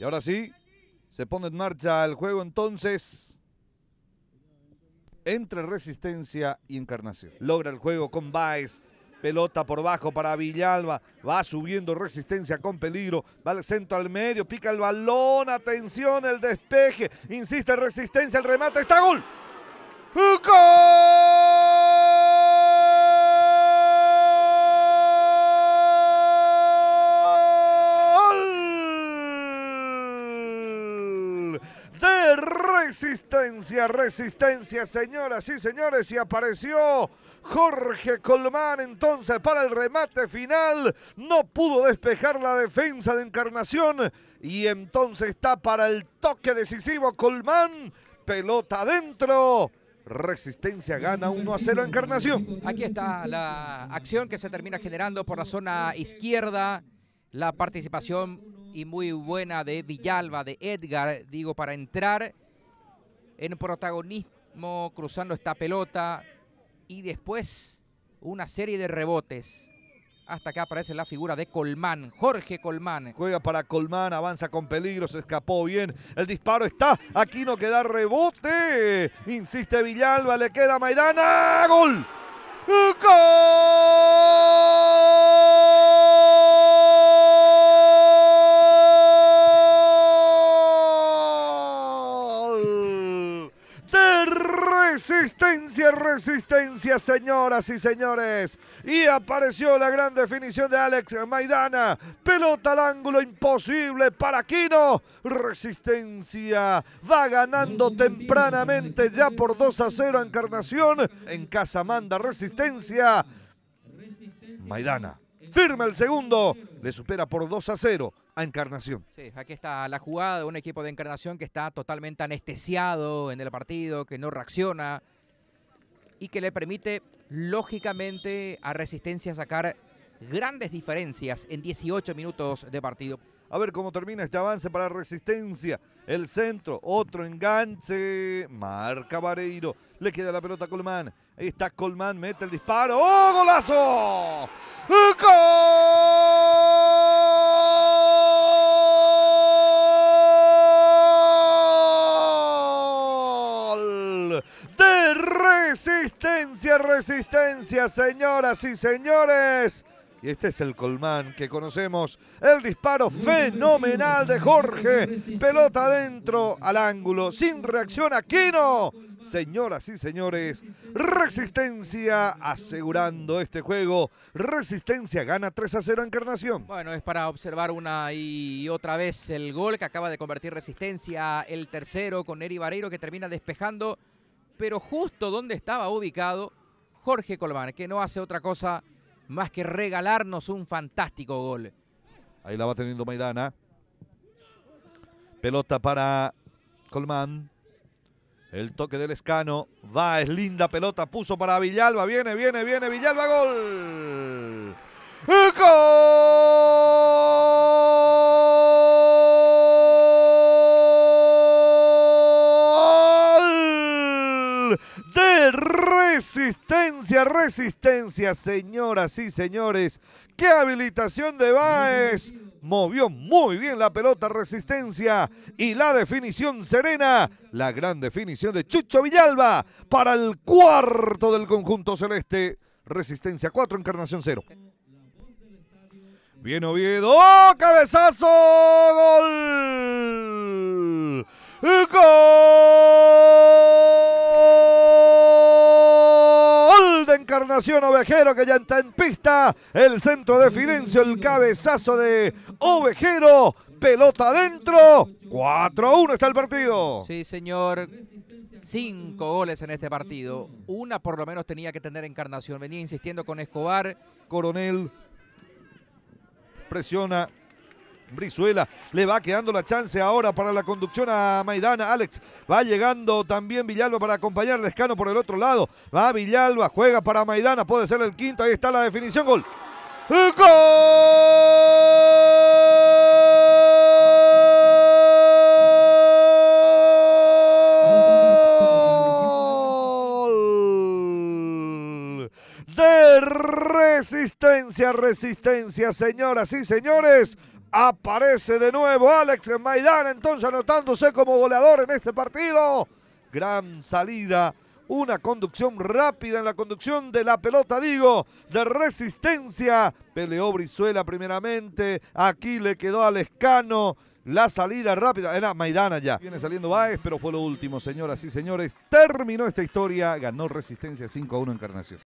Y ahora sí, se pone en marcha el juego entonces entre Resistencia y Encarnación. Logra el juego con Baez. Pelota por bajo para Villalba. Va subiendo resistencia con peligro. Va al centro al medio. Pica el balón. Atención, el despeje. Insiste resistencia. El remate. Está gol. ¡Gol! Resistencia, resistencia, señoras y señores. Y apareció Jorge Colmán entonces para el remate final. No pudo despejar la defensa de Encarnación. Y entonces está para el toque decisivo Colmán. Pelota adentro. Resistencia gana 1 a 0 Encarnación. Aquí está la acción que se termina generando por la zona izquierda. La participación y muy buena de Villalba, de Edgar, digo, para entrar en protagonismo cruzando esta pelota y después una serie de rebotes. Hasta acá aparece la figura de Colmán, Jorge Colmán. Juega para Colmán, avanza con peligro, se escapó bien. El disparo está, aquí no queda rebote. Insiste Villalba, le queda Maidana. ¡Gol! ¡Gol! Resistencia, resistencia, señoras y señores. Y apareció la gran definición de Alex Maidana. Pelota al ángulo imposible para Quino. Resistencia va ganando tempranamente ya por 2 a 0 Encarnación. En casa manda Resistencia. Maidana firma el segundo. Le supera por 2 a 0. Encarnación. Sí, aquí está la jugada de un equipo de Encarnación que está totalmente anestesiado en el partido, que no reacciona y que le permite, lógicamente, a Resistencia sacar grandes diferencias en 18 minutos de partido. A ver cómo termina este avance para Resistencia. El centro, otro enganche. Marca Vareiro. Le queda la pelota a Colmán. Ahí está Colmán, mete el disparo. ¡Oh, golazo! ¡Gol! de resistencia, resistencia, señoras y señores. Y este es el Colmán que conocemos. El disparo fenomenal de Jorge. Pelota adentro al ángulo. Sin reacción Aquino. Señoras y señores, Resistencia asegurando este juego. Resistencia gana 3 a 0 Encarnación. Bueno, es para observar una y otra vez el gol que acaba de convertir Resistencia. El tercero con Eri Vareiro que termina despejando pero justo donde estaba ubicado Jorge Colmán, que no hace otra cosa más que regalarnos un fantástico gol. Ahí la va teniendo Maidana. Pelota para Colmán. El toque del escano. Va, es linda pelota. Puso para Villalba. Viene, viene, viene. Villalba, gol. de Resistencia, Resistencia, señoras y señores. ¡Qué habilitación de Baez! Movió muy bien la pelota Resistencia y la definición serena, la gran definición de Chucho Villalba para el cuarto del conjunto celeste. Resistencia 4, Encarnación 0. Bien Oviedo, ¡Oh, cabezazo, gol. Gol! Encarnación Ovejero que ya está en pista. El centro de Fidencio, el cabezazo de Ovejero. Pelota adentro. 4-1 está el partido. Sí, señor. Cinco goles en este partido. Una por lo menos tenía que tener Encarnación. Venía insistiendo con Escobar. Coronel presiona Brizuela. Le va quedando la chance ahora para la conducción a Maidana. Alex va llegando también Villalba para acompañar a por el otro lado. Va Villalba, juega para Maidana, puede ser el quinto. Ahí está la definición. Gol. ¡Gol! de resistencia, resistencia, señoras y señores. Aparece de nuevo Alex Maidana, entonces anotándose como goleador en este partido. Gran salida, una conducción rápida en la conducción de la pelota, digo, de resistencia. Peleó Brizuela primeramente, aquí le quedó al Escano La salida rápida, era Maidana ya. Viene saliendo Baez, pero fue lo último, señoras y señores. Terminó esta historia, ganó resistencia 5 a 1 Encarnación.